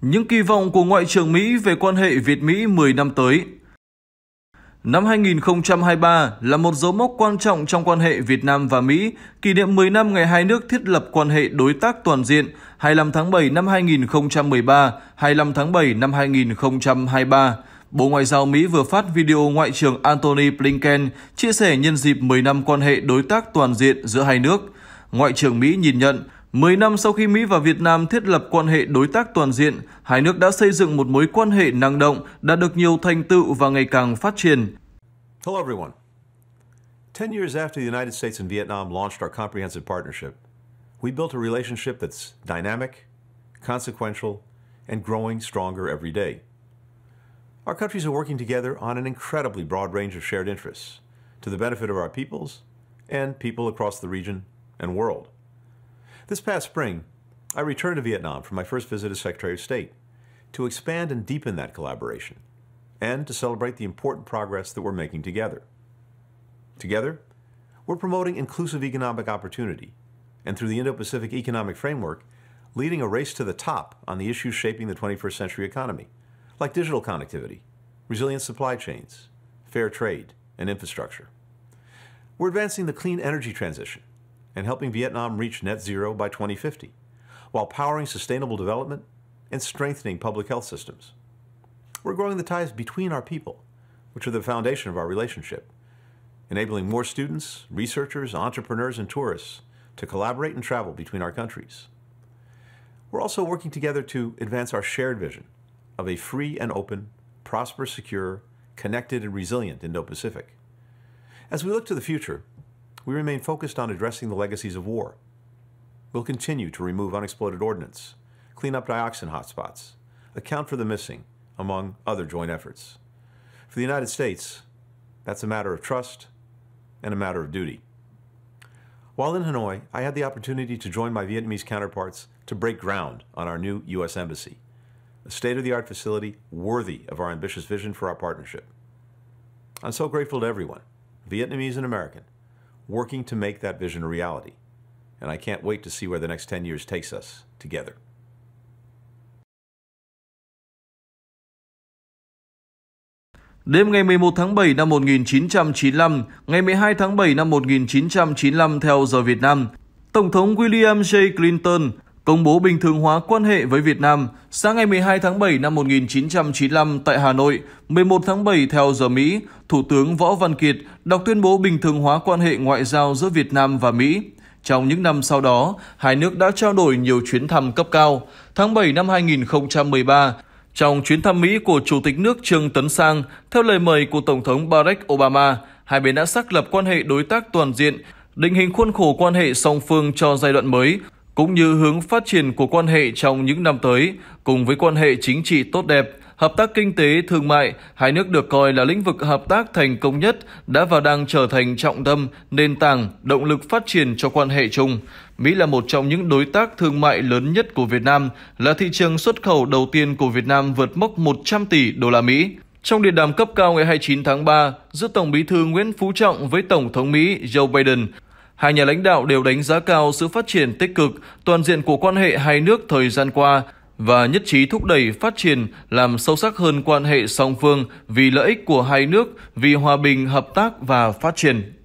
Những kỳ vọng của Ngoại trưởng Mỹ về quan hệ Việt-Mỹ 10 năm tới Năm 2023 là một dấu mốc quan trọng trong quan hệ Việt Nam và Mỹ, kỷ niệm 10 năm ngày hai nước thiết lập quan hệ đối tác toàn diện 25 tháng 7 năm 2013, 25 tháng 7 năm 2023. Bộ Ngoại giao Mỹ vừa phát video Ngoại trưởng Antony Blinken chia sẻ nhân dịp 10 năm quan hệ đối tác toàn diện giữa hai nước. Ngoại trưởng Mỹ nhìn nhận, 10 năm sau khi Mỹ và Việt Nam thiết lập quan hệ đối tác toàn diện, hai nước đã xây dựng một mối quan hệ năng động, đạt được nhiều thành tựu và ngày càng phát triển. Hello everyone. 10 years after the United States and Vietnam launched our comprehensive partnership, we built a relationship that's dynamic, consequential, and growing stronger every day. Our countries are working together on an incredibly broad range of shared interests to the benefit of our peoples and people across the region and world. This past spring, I returned to Vietnam for my first visit as Secretary of State to expand and deepen that collaboration and to celebrate the important progress that we're making together. Together, we're promoting inclusive economic opportunity and through the Indo Pacific Economic Framework, leading a race to the top on the issues shaping the 21st century economy, like digital connectivity, resilient supply chains, fair trade, and infrastructure. We're advancing the clean energy transition and helping Vietnam reach net zero by 2050, while powering sustainable development and strengthening public health systems. We're growing the ties between our people, which are the foundation of our relationship, enabling more students, researchers, entrepreneurs, and tourists to collaborate and travel between our countries. We're also working together to advance our shared vision of a free and open, prosperous, secure, connected, and resilient Indo Pacific. As we look to the future, we remain focused on addressing the legacies of war. We'll continue to remove unexploded ordnance, clean up dioxin hotspots, account for the missing, among other joint efforts. For the United States, that's a matter of trust and a matter of duty. While in Hanoi, I had the opportunity to join my Vietnamese counterparts to break ground on our new U.S. Embassy, a state of the art facility worthy of our ambitious vision for our partnership. I'm so grateful to everyone, Vietnamese and American, working to make that vision a reality. And I can't wait to see where the next 10 years takes us together. Đêm ngày 11 tháng 7 năm 1995, ngày 12 tháng 7 năm 1995 theo giờ Việt Nam, Tổng thống William J. Clinton công bố bình thường hóa quan hệ với Việt Nam sáng ngày 12 tháng 7 năm 1995 tại Hà Nội, 11 tháng 7 theo giờ Mỹ, Thủ tướng Võ Văn Kiệt đọc tuyên bố bình thường hóa quan hệ ngoại giao giữa Việt Nam và Mỹ. Trong những năm sau đó, hai nước đã trao đổi nhiều chuyến thăm cấp cao. Tháng 7 năm 2013, trong chuyến thăm Mỹ của Chủ tịch nước Trương Tấn Sang, theo lời mời của Tổng thống Barack Obama, hai bên đã xác lập quan hệ đối tác toàn diện, định hình khuôn khổ quan hệ song phương cho giai đoạn mới – cũng như hướng phát triển của quan hệ trong những năm tới, cùng với quan hệ chính trị tốt đẹp, hợp tác kinh tế, thương mại, hai nước được coi là lĩnh vực hợp tác thành công nhất đã và đang trở thành trọng tâm, nền tảng, động lực phát triển cho quan hệ chung. Mỹ là một trong những đối tác thương mại lớn nhất của Việt Nam, là thị trường xuất khẩu đầu tiên của Việt Nam vượt mốc 100 tỷ đô la Mỹ. Trong điện đàm cấp cao ngày 29 tháng 3 giữa Tổng Bí thư Nguyễn Phú Trọng với Tổng thống Mỹ Joe Biden, Hai nhà lãnh đạo đều đánh giá cao sự phát triển tích cực, toàn diện của quan hệ hai nước thời gian qua và nhất trí thúc đẩy phát triển làm sâu sắc hơn quan hệ song phương vì lợi ích của hai nước, vì hòa bình, hợp tác và phát triển.